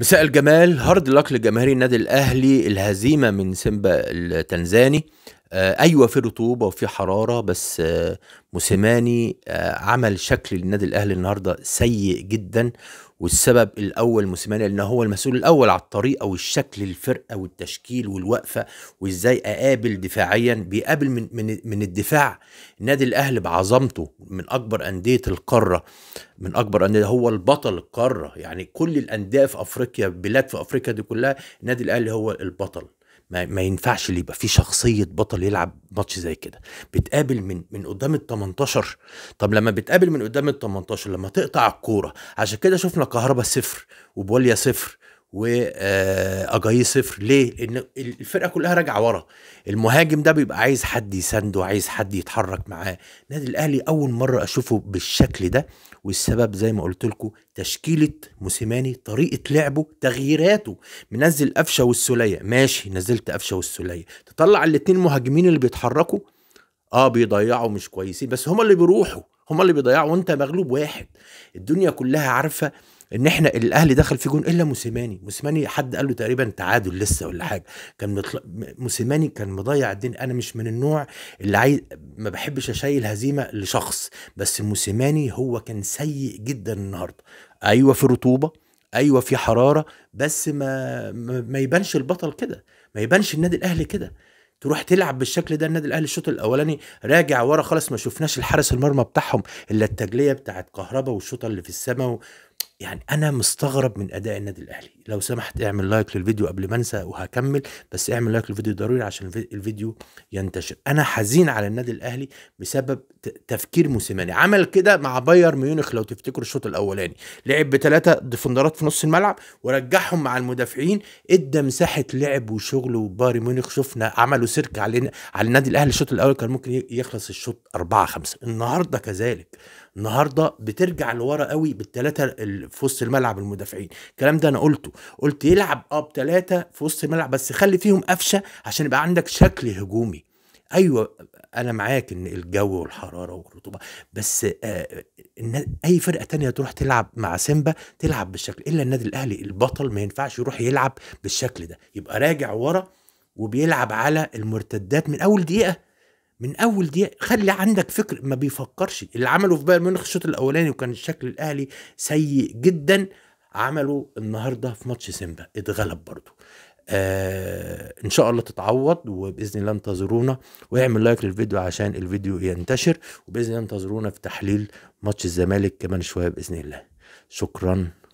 مساء الجمال هارد لك لجماهير النادي الاهلي الهزيمه من سيمبا التنزاني آه ايوه في رطوبه وفي حراره بس آه موسيماني آه عمل شكل النادي الاهلي النهارده سيء جدا والسبب الاول موسيماني لان هو المسؤول الاول على الطريقه والشكل الفرقه والتشكيل والوقفه وازاي اقابل دفاعيا بيقابل من من من الدفاع نادي الاهلي بعظمته من اكبر انديه القاره من اكبر انديه هو البطل القاره يعني كل الانديه في افريقيا بلاد في افريقيا دي كلها النادي الاهلي هو البطل ما, ما ينفعش اللي يبقى في شخصيه بطل يلعب ماتش زي كده بتقابل من من قدام ال 18 طب لما بتقابل من قدام ال 18 لما تقطع الكوره عشان كده شفنا كهربا صفر وبوليا صفر واجاي آه، صفر ليه لان الفرقه كلها راجعه ورا المهاجم ده بيبقى عايز حد يسنده عايز حد يتحرك معاه النادي الاهلي اول مره اشوفه بالشكل ده والسبب زي ما قلت لكم تشكيله موسيماني طريقه لعبه تغييراته منزل قفشه والسوليه ماشي نزلت قفشه والسوليه تطلع الاثنين مهاجمين اللي بيتحركوا اه بيضيعوا مش كويسين بس هما اللي بيروحوا هما اللي بيضيعوا وانت مغلوب واحد الدنيا كلها عارفه ان احنا الاهلي دخل في جون الا موسيماني موسيماني حد قال له تقريبا تعادل لسه ولا حاجه كان مطل... موسيماني كان مضيع الدنيا انا مش من النوع اللي عايز ما بحبش اشيل هزيمه لشخص بس موسيماني هو كان سيء جدا النهارده ايوه في رطوبه ايوه في حراره بس ما ما يبانش البطل كده ما يبانش النادي الاهلي كده تروح تلعب بالشكل ده النادي الاهلي الشوط الاولاني راجع ورا خالص ما شفناش الحارس المرمى بتاعهم الا التجليه بتاعت كهربا والشوطه اللي في السماء و... يعني انا مستغرب من اداء النادي الاهلي لو سمحت اعمل لايك للفيديو قبل ما انسى وهكمل بس اعمل لايك للفيديو ضروري عشان الفيديو ينتشر انا حزين على النادي الاهلي بسبب تفكير موسيماني عمل كده مع باير ميونخ لو تفتكروا الشوط الاولاني لعب بثلاثه ديفندرات في نص الملعب ورجعهم مع المدافعين ادى مساحه لعب وشغل وباري ميونخ شفنا عملوا سيرك علينا على النادي الاهلي الشوط الاول كان ممكن يخلص الشوط 4 5 النهارده كذلك النهارده بترجع لورا قوي بالثلاثه في وسط الملعب المدافعين الكلام ده انا قلته قلت يلعب اه بثلاثه في وسط الملعب بس خلي فيهم قفشه عشان يبقى عندك شكل هجومي ايوه انا معاك ان الجو والحراره والرطوبه بس آه اي فرقه تانية تروح تلعب مع سيمبا تلعب بالشكل الا النادي الاهلي البطل ما ينفعش يروح يلعب بالشكل ده يبقى راجع ورا وبيلعب على المرتدات من اول دقيقه من اول دقيقه خلي عندك فكر ما بيفكرش اللي عمله في بايرن ميونخ الشوط الاولاني وكان الشكل الاهلي سيء جدا عمله النهارده في ماتش سيمبا اتغلب برضه آه ان شاء الله تتعوض وباذن الله انتظرونا واعمل لايك للفيديو عشان الفيديو ينتشر وباذن الله انتظرونا في تحليل ماتش الزمالك كمان شويه باذن الله شكرا